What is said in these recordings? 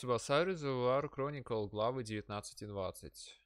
Tsubasari The War Chronicle, главы 19 и 20.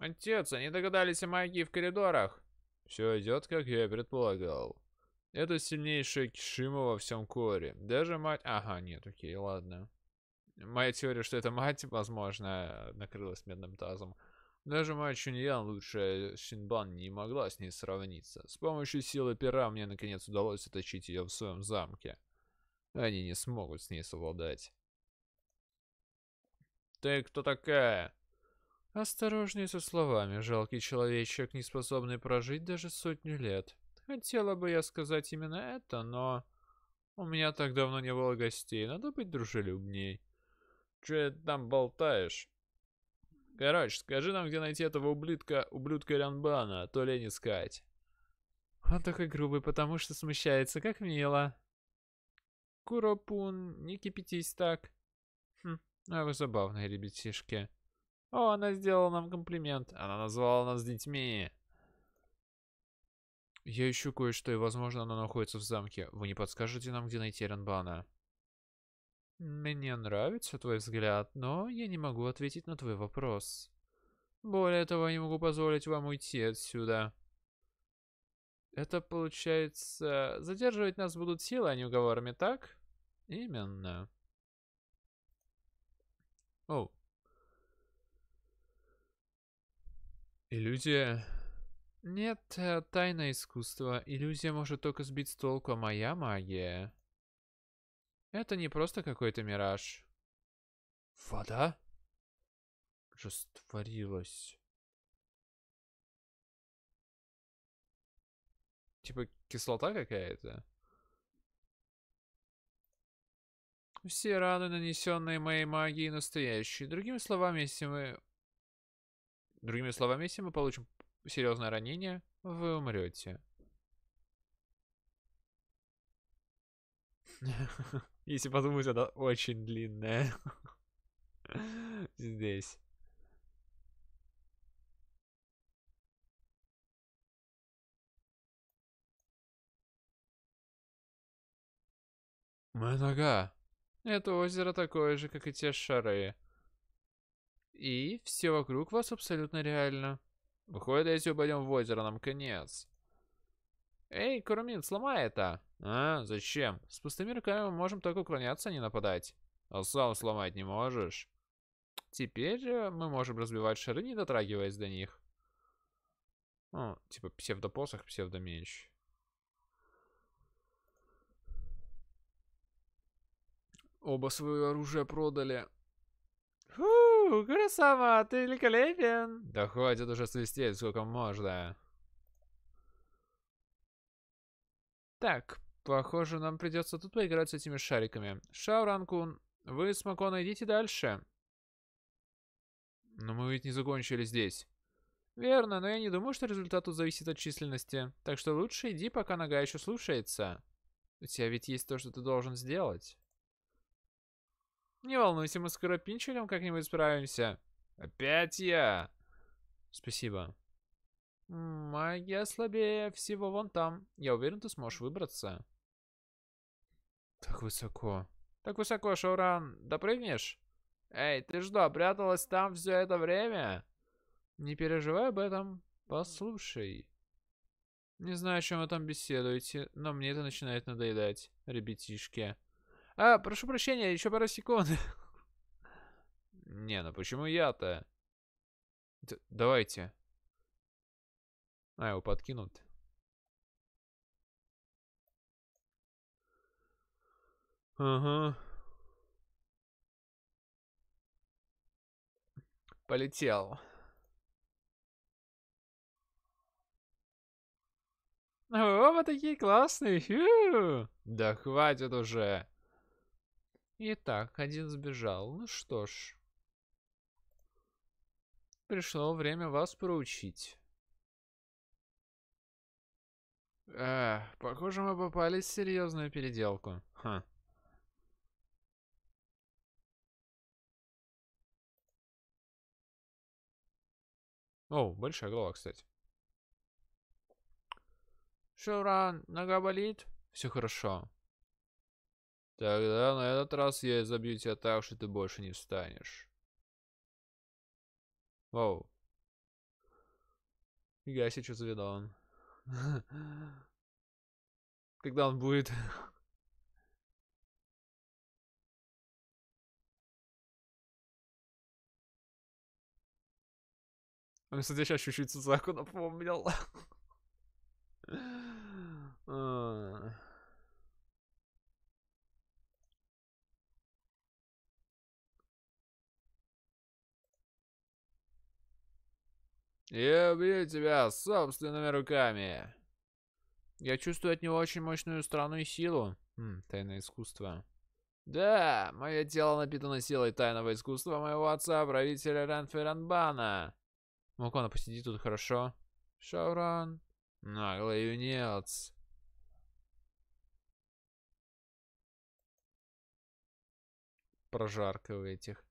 Отец, они догадались о магии в коридорах. Все идет, как я предполагал. Это сильнейшая Кишима во всем коре. Даже мать... Ага, нет, окей, ладно. Моя теория, что это мать, возможно, накрылась медным тазом. Даже моя Чуньян, лучшая Синбан, не могла с ней сравниться. С помощью силы пера мне наконец удалось оточить ее в своем замке. Они не смогут с ней совладать. «Ты кто такая?» Осторожнее со словами, жалкий человечек, не способный прожить даже сотню лет. Хотела бы я сказать именно это, но... У меня так давно не было гостей, надо быть дружелюбней. Че ты там болтаешь? Короче, скажи нам, где найти этого ублюдка, ублюдка Рянбана, а то лень искать. Он такой грубый, потому что смущается, как мило. Куропун, не кипятись так. Хм, а вы забавные ребятишки. О, она сделала нам комплимент. Она назвала нас детьми. Я ищу кое-что, и, возможно, она находится в замке. Вы не подскажете нам, где найти Ренбана? Мне нравится твой взгляд, но я не могу ответить на твой вопрос. Более того, я не могу позволить вам уйти отсюда. Это получается... Задерживать нас будут силы, а не уговорами, так? Именно. О, Иллюзия... Нет, э, тайное искусство. Иллюзия может только сбить с толку, а моя магия... Это не просто какой-то мираж. Вода? Растворилась. Типа кислота какая-то? Все раны, нанесенные моей магией, настоящие. Другими словами, если мы... Другими словами, если мы получим серьезное ранение, вы умрете. Если подумать, это очень длинное Здесь. Моя нога. Это озеро такое же, как и те шары. И все вокруг вас абсолютно реально. Выходит, если упадем в озеро, нам конец. Эй, Курумин, сломай это! А, зачем? С пустыми руками мы можем только уклоняться, а не нападать. А сам сломать не можешь. Теперь э, мы можем разбивать шары, не дотрагиваясь до них. Ну, типа псевдопосох, псевдомеч. Оба свое оружие продали. Фу, Курасава, ты великолепен. Да хватит уже свистеть, сколько можно. Так, Похоже, нам придется тут поиграть с этими шариками. Шауранкун, вы с Макона идите дальше. Но мы ведь не закончили здесь. Верно, но я не думаю, что результат тут зависит от численности. Так что лучше иди, пока нога еще слушается. У тебя ведь есть то, что ты должен сделать. Не волнуйся, мы с Карапинчелем как-нибудь справимся. Опять я! Спасибо. Магия слабее всего вон там. Я уверен, ты сможешь выбраться. Так высоко. Так высоко, Шауран. Допрыгнешь? Эй, ты что, пряталась там все это время? Не переживай об этом. Послушай. Не знаю, о чем вы там беседуете, но мне это начинает надоедать, ребятишки. А, прошу прощения, еще пару секунд. Не, ну почему я-то? Давайте. А, его подкинут. Ага. Полетел. О, вы такие классные. Фью. Да хватит уже. Итак, один сбежал. Ну что ж. Пришло время вас проучить. Эх, похоже, мы попали в серьезную переделку. Ха. О, большая голова, кстати. Шуран, нога болит? Все хорошо. Тогда на этот раз я забью тебя так, что ты больше не встанешь. Вау. я сейчас что он. Когда он будет... Он, кстати, сейчас чуть-чуть Судзаку напомнил. Я убью тебя собственными руками. Я чувствую от него очень мощную страну и силу. Хм, тайное искусство. Да, мое тело напитано силой тайного искусства моего отца, правителя Ранферанбана. Мукона, посиди тут хорошо. Шауран. Наглый юнец. Прожарка у этих.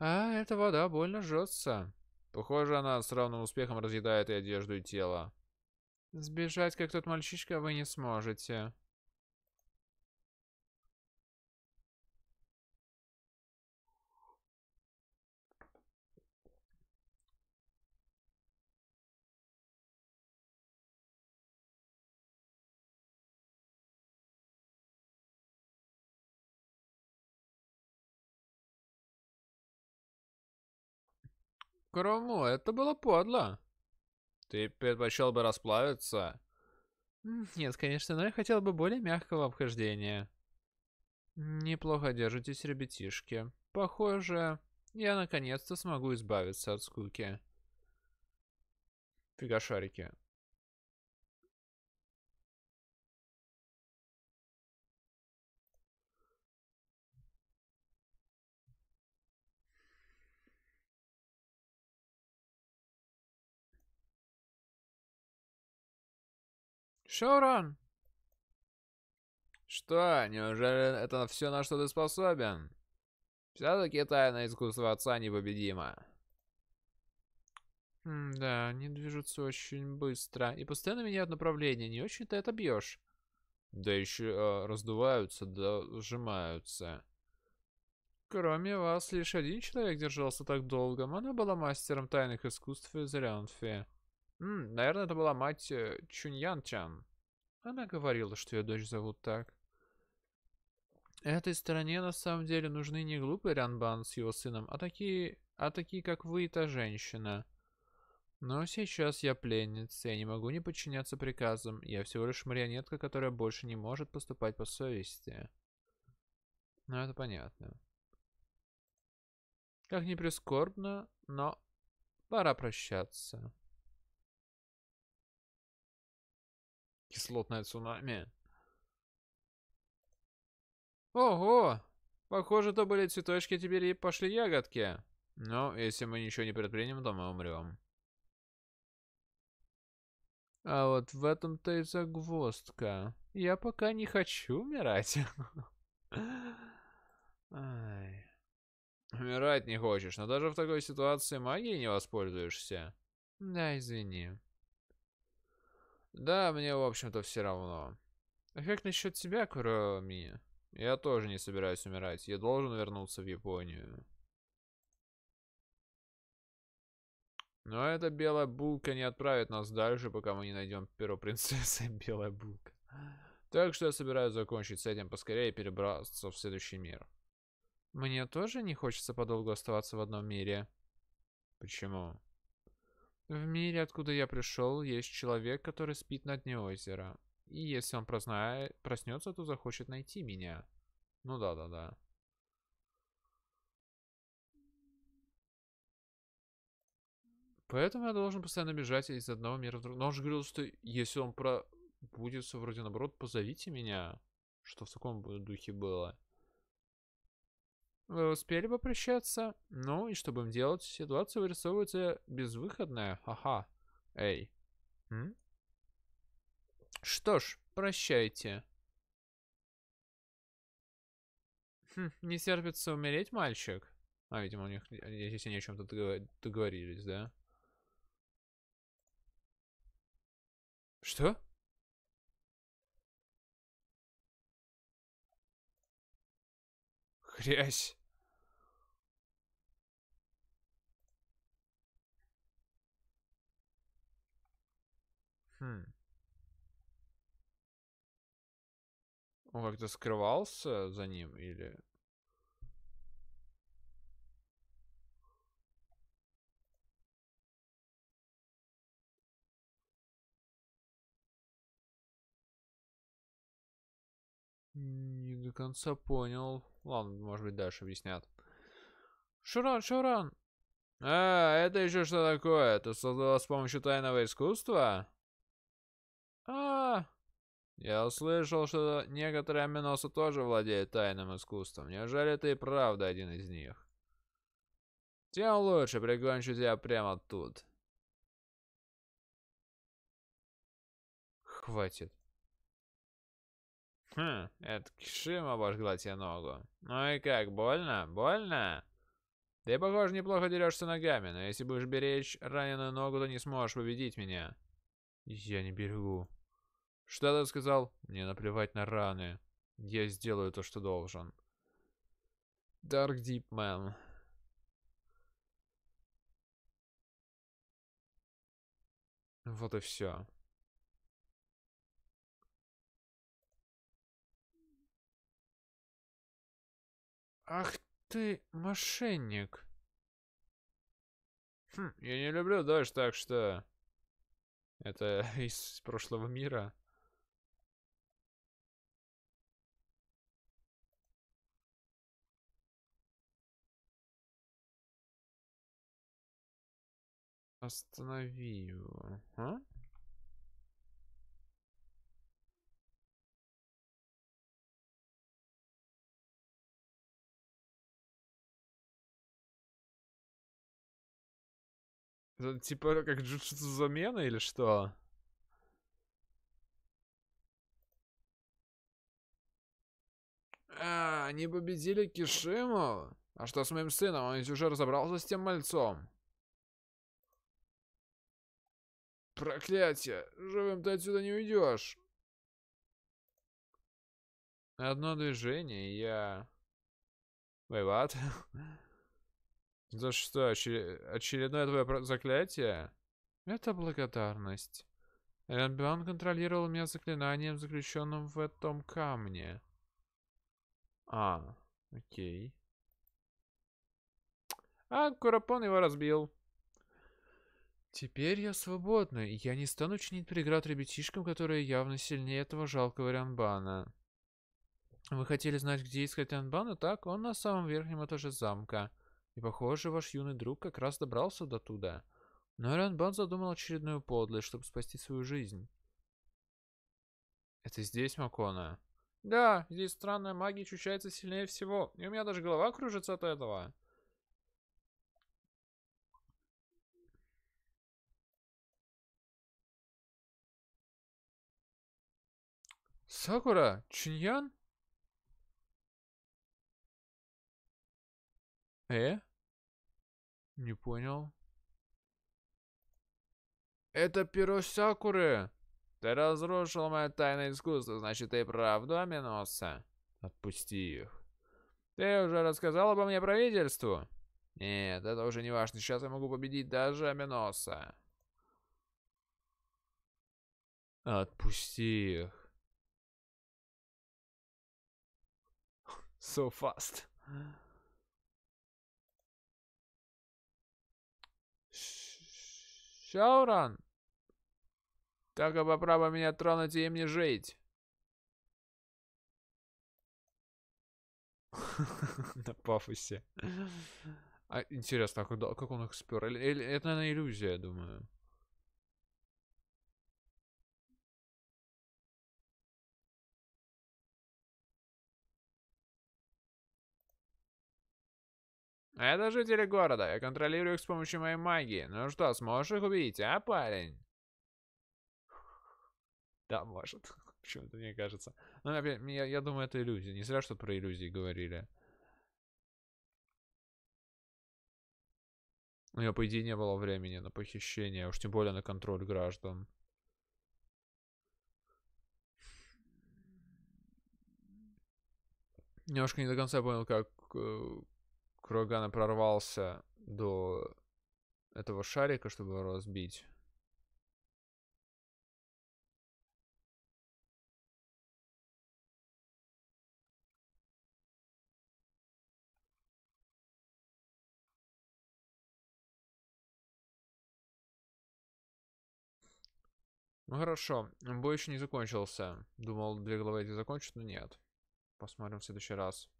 А, эта вода больно жжется. Похоже, она с равным успехом разъедает и одежду, и тело. Сбежать, как тот мальчишка, вы не сможете. Крому, это было подло. Ты предпочел бы расплавиться? Нет, конечно, но я хотел бы более мягкого обхождения. Неплохо держитесь, ребятишки. Похоже, я наконец-то смогу избавиться от скуки. Фига шарики. Шауран! Что, неужели это все, на что ты способен? Все-таки тайна искусства отца непобедима. М да, они движутся очень быстро и постоянно меняют направление. Не очень то это бьешь. Да еще э, а, раздуваются, да сжимаются. Кроме вас, лишь один человек держался так долго. Она была мастером тайных искусств из Рянфи. М, наверное, это была мать э, Чуньян-чан. Она говорила, что ее дочь зовут так. Этой стране на самом деле нужны не глупый Рянбан с его сыном, а такие, а такие, как вы и та женщина. Но сейчас я пленница, я не могу не подчиняться приказам. Я всего лишь марионетка, которая больше не может поступать по совести. Ну, это понятно. Как ни прискорбно, но пора прощаться. Кислотное цунами. Ого! Похоже, то были цветочки, теперь и пошли ягодки. Но ну, если мы ничего не предпримем, то мы умрем. А вот в этом-то и загвоздка. Я пока не хочу умирать. Умирать не хочешь, но даже в такой ситуации магией не воспользуешься. Да, извини. Да, мне, в общем-то, все равно. А как насчет тебя, кроме? Я тоже не собираюсь умирать. Я должен вернуться в Японию. Но эта белая булка не отправит нас дальше, пока мы не найдем перо принцессы белая булка. Так что я собираюсь закончить с этим поскорее и перебраться в следующий мир. Мне тоже не хочется подолгу оставаться в одном мире. Почему? В мире, откуда я пришел, есть человек, который спит на дне озера. И если он прознает, проснется, то захочет найти меня. Ну да-да-да. Поэтому я должен постоянно бежать из одного мира в другой. Но он же говорил, что если он про пробудится, вроде наоборот, позовите меня. Что в таком духе было. Вы э, успели бы прощаться? Ну и что будем делать? Ситуация вырисовывается безвыходная. Ага. Эй. М? Что ж, прощайте. Хм, не терпится умереть, мальчик. А, видимо, у них э, здесь они о чем-то договорились, да? Что? грязь. Хм. Он как-то скрывался за ним или... Mm до конца понял. Ладно, может быть, дальше объяснят. Шуран, Шуран! А, это еще что такое? Ты создала с помощью тайного искусства? А, Я услышал, что некоторые аминосы тоже владеют тайным искусством. Неужели ты и правда один из них? Тем лучше, прикончу тебя прямо тут. Хватит. Хм, это Кишима обожгла тебе ногу. Ну и как, больно? Больно? Ты, похоже, неплохо дерешься ногами, но если будешь беречь раненую ногу, то не сможешь победить меня. Я не берегу. Что ты сказал? Мне наплевать на раны. Я сделаю то, что должен. Dark Deep Man. Вот и все. Ах ты, мошенник. Хм, я не люблю дождь, так что... Это из прошлого мира. Останови его. А? Э, типа как джутсу замена или что? А, они победили Кишиму? А что с моим сыном? Он ведь уже разобрался с тем мальцом. Проклятие! Живым ты отсюда не уйдешь! Одно движение, и я... Воеват. За что? Очередное твое заклятие? Это благодарность. Ренбион контролировал меня заклинанием, заключенным в этом камне. А, окей. А Курапон его разбил. Теперь я свободна, и я не стану чинить преград ребятишкам, которые явно сильнее этого жалкого Рянбана. Вы хотели знать, где искать Рянбана? Так, он на самом верхнем этаже замка. И похоже, ваш юный друг как раз добрался до туда. Но Ренбан задумал очередную подлость, чтобы спасти свою жизнь. Это здесь, Макона? Да, здесь странная магия ощущается сильнее всего. И у меня даже голова кружится от этого. Сакура? Чиньян? Э? Не понял. Это перо Сакуры! Ты разрушил мое тайное искусство, значит, ты правду Аминоса? Отпусти их. Ты уже рассказал обо мне правительству? Нет, это уже не важно. Сейчас я могу победить даже Аминоса. Отпусти их. So fast. Шауран! Так а оба права меня тронуть и им не жить. На пафосе. А, интересно, а куда, как он их спер? Или, или, это, наверное, иллюзия, я думаю. Это жители города, я контролирую их с помощью моей магии. Ну что, сможешь их убить, а, парень? Да, может. Почему-то мне кажется. Ну, я, я думаю, это иллюзия. Не зря, что про иллюзии говорили. У нее, по идее, не было времени на похищение, а уж тем более на контроль граждан. Немножко не до конца понял, как э, Курагана прорвался до этого шарика, чтобы его разбить. Ну хорошо, бой еще не закончился. Думал, две главы эти закончат, но нет. Посмотрим в следующий раз.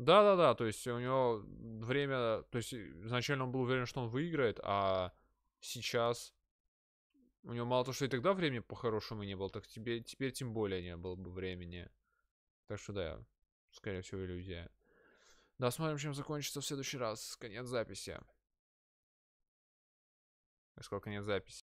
Да-да-да, то есть у него время... То есть изначально он был уверен, что он выиграет, а сейчас у него мало то, что и тогда времени по-хорошему не было, так тебе, теперь тем более не было бы времени. Так что да, скорее всего, иллюзия. Да, смотрим, чем закончится в следующий раз. Конец записи. Сколько нет записи.